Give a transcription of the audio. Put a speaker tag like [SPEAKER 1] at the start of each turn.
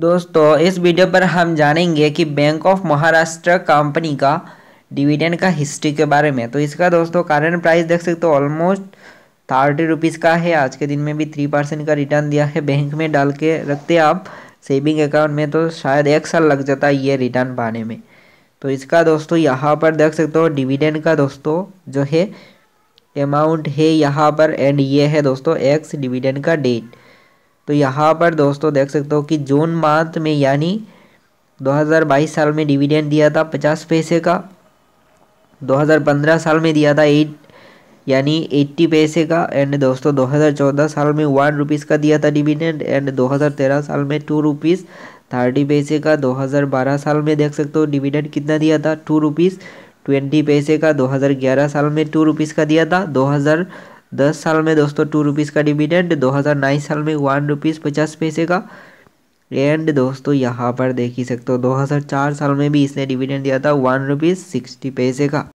[SPEAKER 1] दोस्तों इस वीडियो पर हम जानेंगे कि बैंक ऑफ महाराष्ट्र कंपनी का डिविडेंड का हिस्ट्री के बारे में तो इसका दोस्तों कारण प्राइस देख सकते हो ऑलमोस्ट थर्टी रुपीज़ का है आज के दिन में भी थ्री परसेंट का रिटर्न दिया है बैंक में डाल के रखते आप सेविंग अकाउंट में तो शायद एक साल लग जाता है ये रिटर्न पाने में तो इसका दोस्तों यहाँ पर देख सकते हो डिविडेंड का दोस्तों जो है अमाउंट है यहाँ पर एंड ये है दोस्तों एक्स डिविडेंड का डेट तो यहाँ पर दोस्तों देख सकते हो कि जून मंथ में यानी 2022 साल में डिविडेंड दिया था 50 पैसे का 2015 साल में दिया था एट यानी 80 पैसे का एंड दोस्तों 2014 साल में वन रुपीज़ का दिया था डिविडेंड एंड 2013 साल में टू रुपीज़ थर्टी पैसे का 2012 साल में देख सकते हो डिविडेंड कितना दिया था टू रुपीज़ ट्वेंटी पैसे का 2011 साल में टू रुपीज़ का दिया था दो दस साल में दोस्तों टू रुपीज़ का डिविडेंड दो हज़ार नाइन साल में वन रुपीज़ पचास पैसे का एंड दोस्तों यहाँ पर देख ही सकते हो दो हज़ार चार साल में भी इसने डिविडेंड दिया था वन रुपीज़ सिक्सटी पैसे का